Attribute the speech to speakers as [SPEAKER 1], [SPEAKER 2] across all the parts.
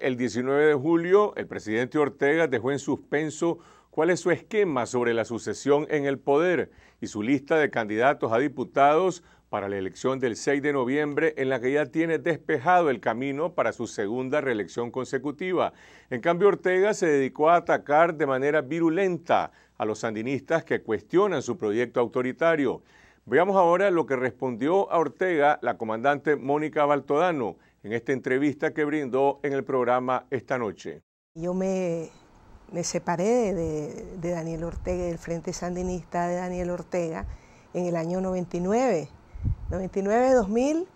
[SPEAKER 1] El 19 de julio, el presidente Ortega dejó en suspenso cuál es su esquema sobre la sucesión en el poder y su lista de candidatos a diputados para la elección del 6 de noviembre, en la que ya tiene despejado el camino para su segunda reelección consecutiva. En cambio, Ortega se dedicó a atacar de manera virulenta a los sandinistas que cuestionan su proyecto autoritario. Veamos ahora lo que respondió a Ortega la comandante Mónica Baltodano en esta entrevista que brindó en el programa esta noche.
[SPEAKER 2] Yo me, separé de, Daniel Ortega, del Frente Sandinista de Daniel Ortega, en el año 99, 99-2000,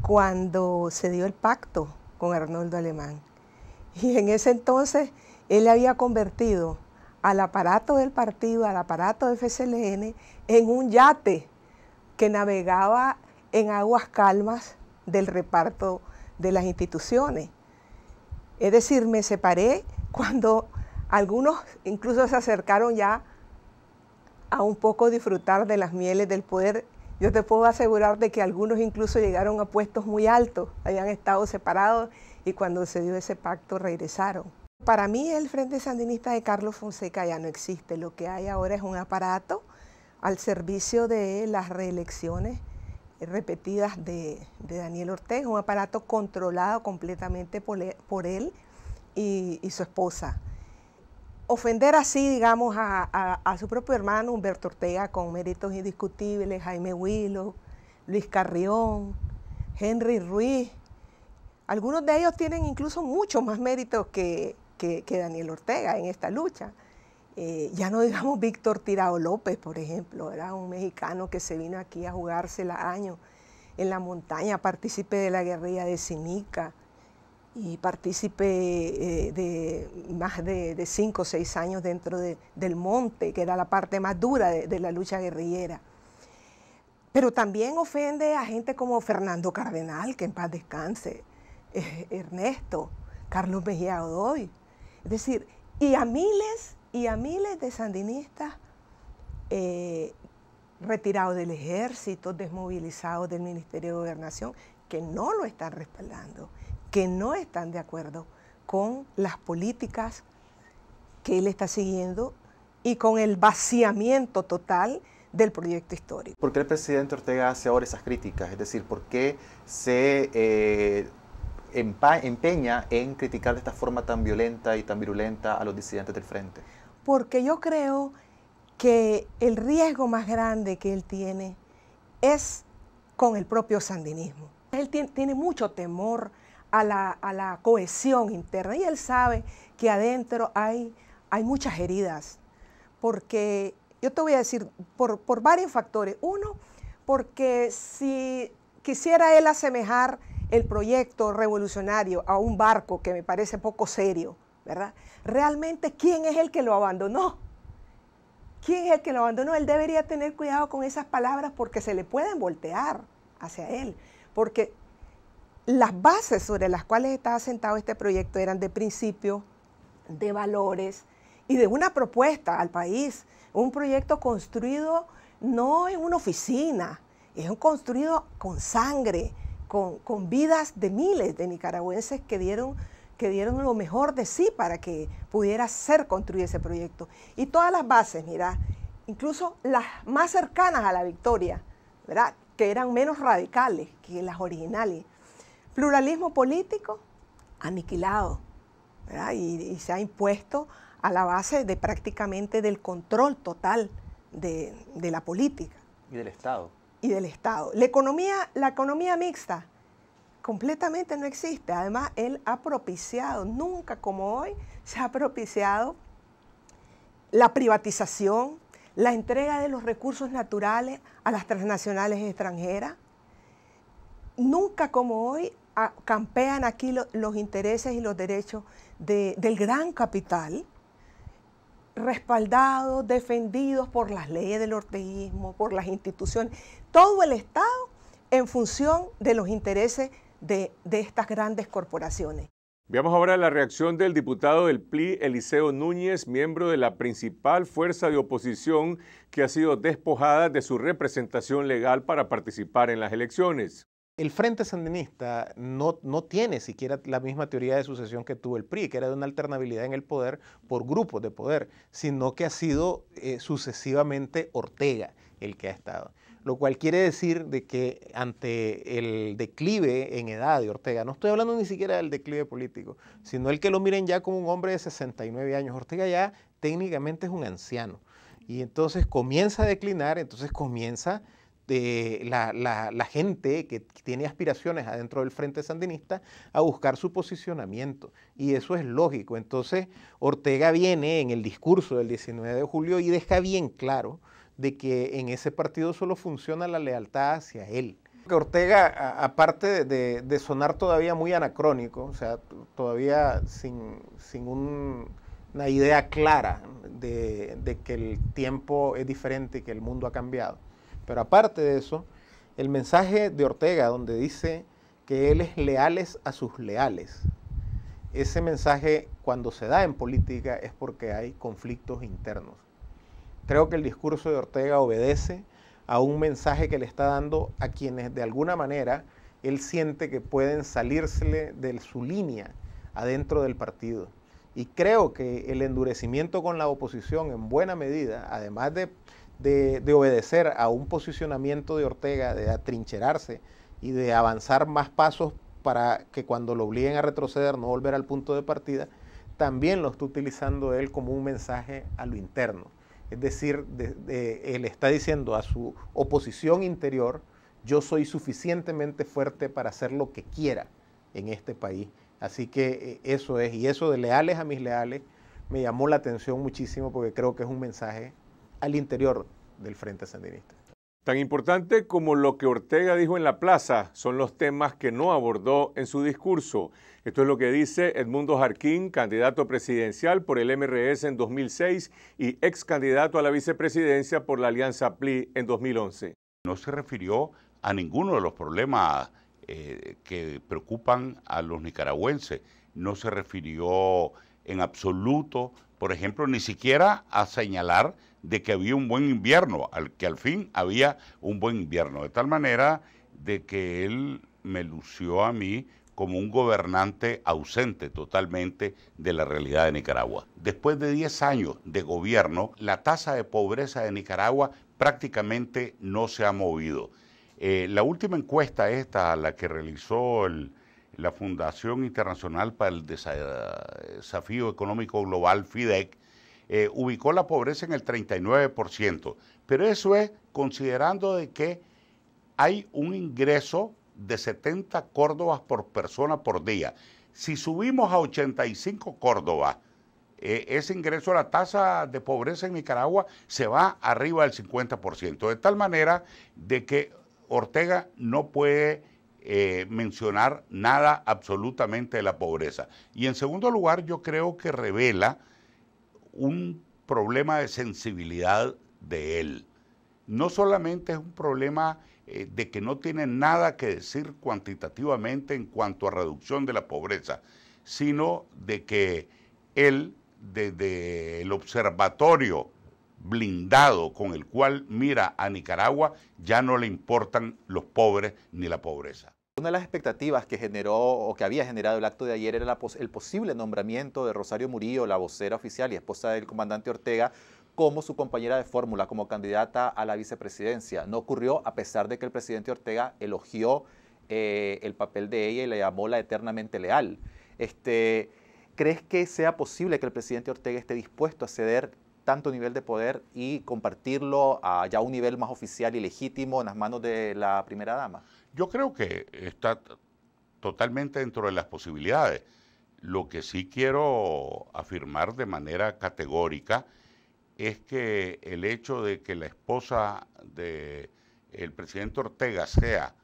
[SPEAKER 2] cuando se dio el pacto con Arnoldo Alemán. Y en ese entonces él había convertido al aparato del partido, al aparato de FCLN, en un yate que navegaba en aguas calmas del reparto de las instituciones. Es decir, me separé cuando algunos incluso se acercaron ya a un poco disfrutar de las mieles del poder. Yo te puedo asegurar de que algunos incluso llegaron a puestos muy altos, habían estado separados y cuando se dio ese pacto regresaron. Para mí el Frente Sandinista de Carlos Fonseca ya no existe, lo que hay ahora es un aparato al servicio de las reelecciones repetidas de, Daniel Ortega, un aparato controlado completamente por, e, él y, su esposa. Ofender así, digamos, a, su propio hermano Humberto Ortega con méritos indiscutibles, Jaime Willow, Luis Carrión, Henry Ruiz, algunos de ellos tienen incluso mucho más méritos que Daniel Ortega en esta lucha. Eh, ya no digamos Víctor Tirao López, por ejemplo, era un mexicano que se vino aquí a jugársela año en la montaña, partícipe de la guerrilla de Sinica y partícipe eh, de más de, cinco o seis años dentro del monte, que era la parte más dura de, la lucha guerrillera. Pero también ofende a gente como Fernando Cardenal, que en paz descanse, eh, Ernesto, Carlos Mejía Godoy. Es decir, y a miles y a miles de sandinistas eh, retirados del ejército, desmovilizados del Ministerio de Gobernación, que no lo están respaldando, que no están de acuerdo con las políticas que él está siguiendo y con el vaciamiento total del proyecto histórico.
[SPEAKER 3] ¿Por qué el presidente Ortega hace ahora esas críticas? Es decir, ¿por qué se eh, empeña en criticar de esta forma tan violenta y tan virulenta a los disidentes del frente?
[SPEAKER 2] Porque yo creo que el riesgo más grande que él tiene es con el propio sandinismo. Él tiene mucho temor a la, cohesión interna y él sabe que adentro hay, hay muchas heridas, porque yo te voy a decir por, por varios factores. Uno, porque si quisiera él asemejar el proyecto revolucionario a un barco que me parece poco serio, ¿verdad? Realmente, ¿quién es el que lo abandonó? ¿Quién es el que lo abandonó? Él debería tener cuidado con esas palabras porque se le pueden voltear hacia él, porque las bases sobre las cuales estaba asentado este proyecto eran de principio, de valores y de una propuesta al país, un proyecto construido no en una oficina, es un construido con sangre, con, vidas de miles de nicaragüenses que dieron que dieron lo mejor de sí para que pudiera ser construir ese proyecto. Y todas las bases, mira, incluso las más cercanas a la victoria, ¿verdad? que eran menos radicales que las originales. Pluralismo político aniquilado ¿verdad? Y, se ha impuesto a la base de prácticamente del control total de la política. Y del Estado y del Estado. La economía, la economía mixta completamente no existe. Además, él ha propiciado, nunca como hoy, se ha propiciado la privatización, la entrega de los recursos naturales a las transnacionales extranjeras. Nunca como hoy campean aquí los intereses y los derechos del gran capital respaldados, defendidos por las leyes del orteísmo, por las instituciones, todo el Estado en función de los intereses de, de estas grandes corporaciones.
[SPEAKER 1] Veamos ahora la reacción del diputado del PLI, Eliseo Núñez, miembro de la principal fuerza de oposición que ha sido despojada de su representación legal para participar en las elecciones
[SPEAKER 3] el Frente Sandinista no, no, tiene siquiera la misma teoría de sucesión que tuvo el PRI, que era de una alternabilidad en el poder por grupos de poder, sino que ha sido eh, sucesivamente Ortega el que ha estado. Lo cual quiere decir de que ante el declive en edad de Ortega, no estoy hablando ni siquiera del declive político, sino el que lo miren ya como un hombre de 69 años. Ortega ya técnicamente es un anciano. Y entonces comienza a declinar, entonces comienza de la, gente que tiene aspiraciones adentro del Frente Sandinista a buscar su posicionamiento. Y eso es lógico. Entonces, Ortega viene en el discurso del 19 de julio y deja bien claro de que en ese partido solo funciona la lealtad hacia él. Ortega, aparte de, sonar todavía muy anacrónico, o sea, todavía sin, una idea clara de, de, que el tiempo es diferente y que el mundo ha cambiado. Pero aparte de eso, el mensaje de Ortega, donde dice que él es leales a sus leales, ese mensaje cuando se da en política es porque hay conflictos internos. Creo que el discurso de Ortega obedece a un mensaje que le está dando a quienes de alguna manera él siente que pueden salírsele de su línea adentro del partido. Y creo que el endurecimiento con la oposición en buena medida, además de de, obedecer a un posicionamiento de Ortega, de atrincherarse y de avanzar más pasos para que cuando lo obliguen a retroceder no volver al punto de partida, también lo está utilizando él como un mensaje a lo interno. Es decir, él está diciendo a su oposición interior, yo soy suficientemente fuerte para hacer lo que quiera en este país. Así que eh, eso es, y eso de leales a mis leales me llamó la atención muchísimo porque creo que es un mensaje al interior del Frente Sandinista.
[SPEAKER 1] Tan importante como lo que Ortega dijo en la plaza son los temas que no abordó en su discurso. Esto es lo que dice Edmundo Jarquín, candidato presidencial por el MRS en 2006
[SPEAKER 4] y ex candidato a la
[SPEAKER 1] vicepresidencia por la
[SPEAKER 4] Alianza PLI en 2011. No se refirió a ninguno de los problemas eh, que preocupan a los nicaragüenses. No se refirió en absoluto, por ejemplo, ni siquiera a señalar de que había un buen invierno, al, que al fin había un buen invierno, de tal manera de que él me lució a mí como un gobernante ausente totalmente de la realidad de Nicaragua. Después de 10 años de gobierno, la tasa de pobreza de Nicaragua prácticamente no se ha movido. Eh, la última encuesta esta, la que realizó la Fundación Internacional para el Desafío Económico Global, FIDEC, eh, ubicó la pobreza en el 39%, pero eso es considerando de que hay un ingreso de 70 córdobas por persona por día. Si subimos a 85 córdobas, eh, ese ingreso, la tasa de pobreza en Nicaragua se va arriba del 50%, de tal manera de que Ortega no puede eh, mencionar nada absolutamente de la pobreza. Y en segundo lugar, yo creo que revela un problema de sensibilidad de él. No solamente es un problema eh, de que no tiene nada que decir cuantitativamente en cuanto a reducción de la pobreza, sino de que él, desde el observatorio blindado con el cual mira a Nicaragua, ya no le importan
[SPEAKER 3] los pobres
[SPEAKER 4] ni la pobreza.
[SPEAKER 3] Una de las expectativas que generó o que había generado el acto de ayer era el posible nombramiento de Rosario Murillo, la vocera oficial y esposa del comandante Ortega, como su compañera de fórmula, como candidata a la vicepresidencia. No ocurrió a pesar de que el presidente Ortega elogió eh, el papel de ella y la llamó la eternamente leal. Este, ¿Crees que sea posible que el presidente Ortega esté dispuesto a ceder tanto nivel de poder y compartirlo a un nivel más oficial y legítimo en las manos de la primera dama?
[SPEAKER 4] Yo creo que está totalmente dentro de las posibilidades. Lo que sí quiero afirmar de manera categórica es que el hecho de que la esposa del el presidente Ortega sea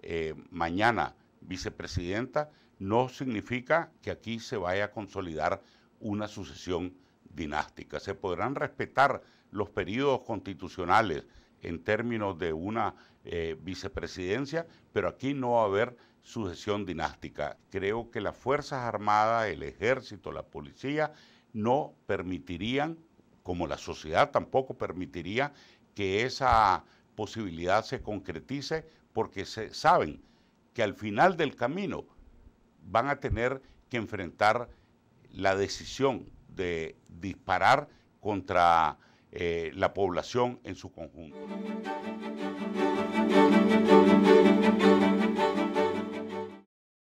[SPEAKER 4] eh, mañana vicepresidenta no significa que aquí se vaya a consolidar una sucesión dinástica. Se podrán respetar los periodos constitucionales, en términos de una eh, vicepresidencia, pero aquí no va a haber sucesión dinástica. Creo que las Fuerzas Armadas, el Ejército, la Policía no permitirían, como la sociedad tampoco permitiría, que esa posibilidad se concretice porque saben que al final del camino van a tener que enfrentar la decisión de disparar contra eh, la población en su conjunto.